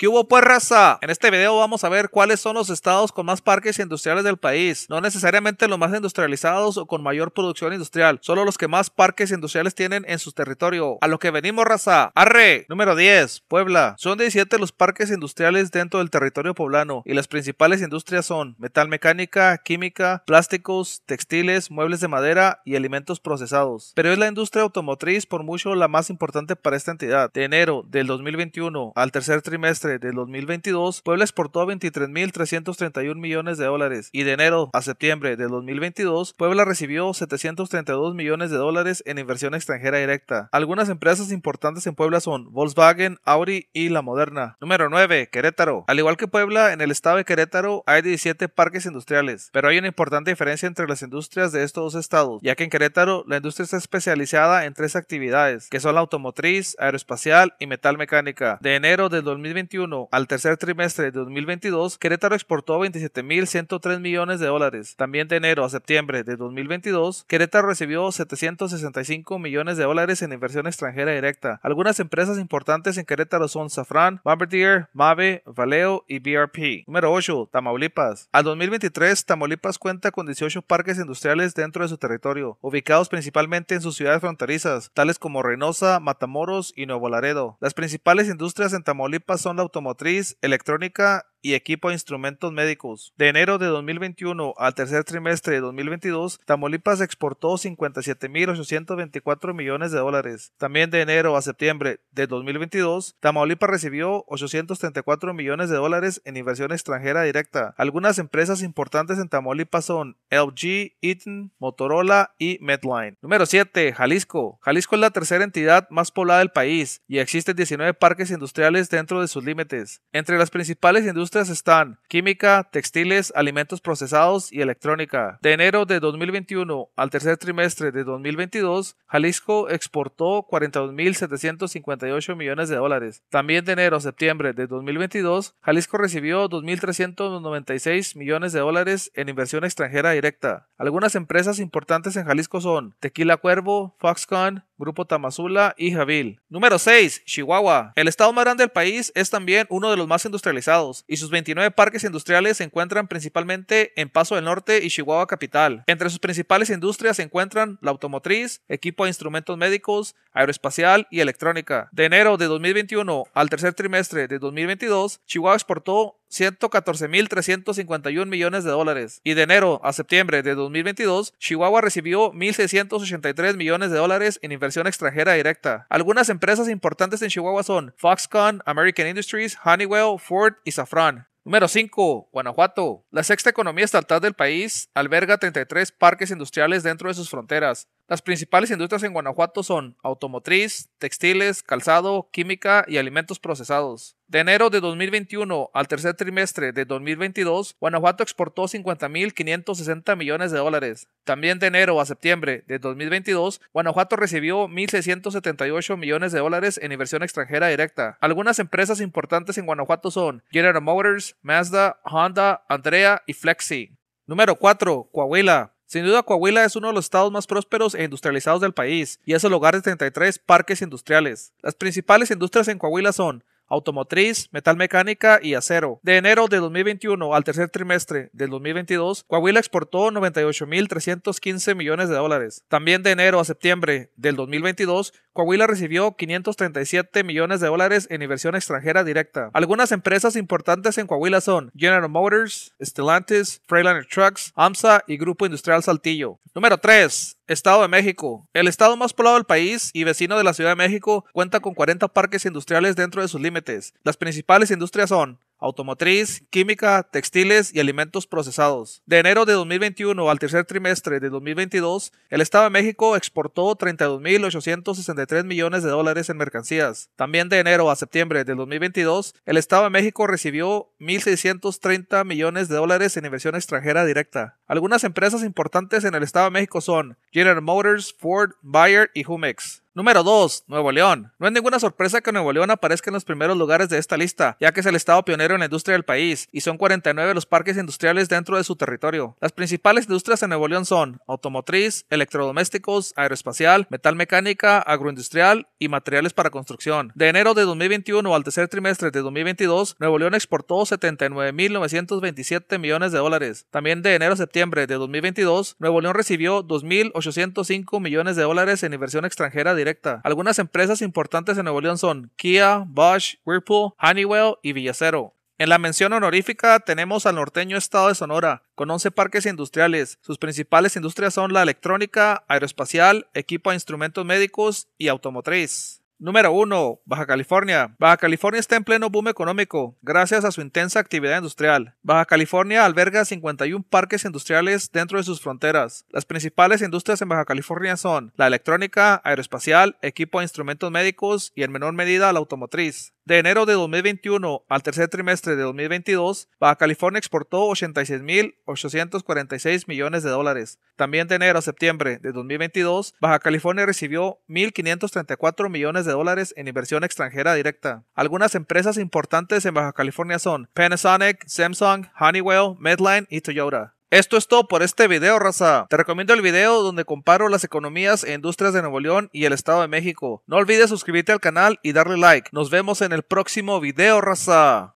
¿Qué hubo pues raza? En este video vamos a ver cuáles son los estados con más parques industriales del país. No necesariamente los más industrializados o con mayor producción industrial, solo los que más parques industriales tienen en su territorio. A lo que venimos raza. Arre, número 10, Puebla. Son 17 los parques industriales dentro del territorio poblano y las principales industrias son metal mecánica, química, plásticos, textiles, muebles de madera y alimentos procesados. Pero es la industria automotriz por mucho la más importante para esta entidad. De enero del 2021 al tercer trimestre de del 2022, Puebla exportó 23.331 millones de dólares y de enero a septiembre del 2022, Puebla recibió 732 millones de dólares en inversión extranjera directa. Algunas empresas importantes en Puebla son Volkswagen, Audi y La Moderna. Número 9. Querétaro. Al igual que Puebla, en el estado de Querétaro hay 17 parques industriales, pero hay una importante diferencia entre las industrias de estos dos estados, ya que en Querétaro la industria está especializada en tres actividades, que son la automotriz, aeroespacial y metal mecánica. De enero del 2021 al tercer trimestre de 2022, Querétaro exportó 27.103 millones de dólares. También de enero a septiembre de 2022, Querétaro recibió 765 millones de dólares en inversión extranjera directa. Algunas empresas importantes en Querétaro son Safran, Bombardier, Mave, Valeo y BRP. Número 8. Tamaulipas. Al 2023, Tamaulipas cuenta con 18 parques industriales dentro de su territorio, ubicados principalmente en sus ciudades fronterizas, tales como Reynosa, Matamoros y Nuevo Laredo. Las principales industrias en Tamaulipas son la automotriz, electrónica y equipo de instrumentos médicos. De enero de 2021 al tercer trimestre de 2022, Tamaulipas exportó 57.824 millones de dólares. También de enero a septiembre de 2022, Tamaulipas recibió 834 millones de dólares en inversión extranjera directa. Algunas empresas importantes en Tamaulipas son LG, Eaton, Motorola y Medline. Número 7. Jalisco. Jalisco es la tercera entidad más poblada del país y existen 19 parques industriales dentro de sus límites. Entre las principales industrias están química, textiles, alimentos procesados y electrónica. De enero de 2021 al tercer trimestre de 2022, Jalisco exportó 42.758 millones de dólares. También de enero a septiembre de 2022, Jalisco recibió 2.396 millones de dólares en inversión extranjera directa. Algunas empresas importantes en Jalisco son Tequila Cuervo, Foxconn, Grupo Tamazula y Javil. Número 6. Chihuahua. El estado más grande del país es también uno de los más industrializados y sus 29 parques industriales se encuentran principalmente en Paso del Norte y Chihuahua Capital. Entre sus principales industrias se encuentran la automotriz, equipo de instrumentos médicos, aeroespacial y electrónica. De enero de 2021 al tercer trimestre de 2022, Chihuahua exportó 114.351 millones de dólares. Y de enero a septiembre de 2022, Chihuahua recibió 1.683 millones de dólares en inversión extranjera directa. Algunas empresas importantes en Chihuahua son Foxconn, American Industries, Honeywell, Ford y Safran. Número 5. Guanajuato. La sexta economía estatal del país alberga 33 parques industriales dentro de sus fronteras. Las principales industrias en Guanajuato son automotriz, textiles, calzado, química y alimentos procesados. De enero de 2021 al tercer trimestre de 2022, Guanajuato exportó 50.560 millones de dólares. También de enero a septiembre de 2022, Guanajuato recibió 1.678 millones de dólares en inversión extranjera directa. Algunas empresas importantes en Guanajuato son General Motors, Mazda, Honda, Andrea y Flexi. Número 4. Coahuila. Sin duda, Coahuila es uno de los estados más prósperos e industrializados del país y es el hogar de 33 parques industriales. Las principales industrias en Coahuila son automotriz, metal mecánica y acero. De enero de 2021 al tercer trimestre del 2022, Coahuila exportó 98.315 millones de dólares. También de enero a septiembre del 2022, Coahuila recibió 537 millones de dólares en inversión extranjera directa. Algunas empresas importantes en Coahuila son General Motors, Stellantis, Freightliner Trucks, AMSA y Grupo Industrial Saltillo. Número 3. Estado de México. El estado más poblado del país y vecino de la Ciudad de México cuenta con 40 parques industriales dentro de sus límites. Las principales industrias son automotriz, química, textiles y alimentos procesados. De enero de 2021 al tercer trimestre de 2022, el Estado de México exportó 32.863 millones de dólares en mercancías. También de enero a septiembre de 2022, el Estado de México recibió 1.630 millones de dólares en inversión extranjera directa. Algunas empresas importantes en el Estado de México son General Motors, Ford, Bayer y Humex. Número 2. Nuevo León. No es ninguna sorpresa que Nuevo León aparezca en los primeros lugares de esta lista, ya que es el estado pionero en la industria del país, y son 49 los parques industriales dentro de su territorio. Las principales industrias en Nuevo León son automotriz, electrodomésticos, aeroespacial, metal mecánica, agroindustrial y materiales para construcción. De enero de 2021 al tercer trimestre de 2022, Nuevo León exportó 79.927 millones de dólares. También de enero a septiembre de 2022, Nuevo León recibió 2.805 millones de dólares en inversión extranjera directa. Algunas empresas importantes en Nuevo León son Kia, Bosch, Whirlpool, Honeywell y Villacero. En la mención honorífica tenemos al norteño estado de Sonora, con 11 parques industriales. Sus principales industrias son la electrónica, aeroespacial, equipo a e instrumentos médicos y automotriz. Número 1. Baja California. Baja California está en pleno boom económico gracias a su intensa actividad industrial. Baja California alberga 51 parques industriales dentro de sus fronteras. Las principales industrias en Baja California son la electrónica, aeroespacial, equipo de instrumentos médicos y en menor medida la automotriz. De enero de 2021 al tercer trimestre de 2022, Baja California exportó 86.846 millones de dólares. También de enero a septiembre de 2022, Baja California recibió 1.534 millones de dólares en inversión extranjera directa. Algunas empresas importantes en Baja California son Panasonic, Samsung, Honeywell, Medline y Toyota. Esto es todo por este video, raza. Te recomiendo el video donde comparo las economías e industrias de Nuevo León y el Estado de México. No olvides suscribirte al canal y darle like. Nos vemos en el próximo video, raza.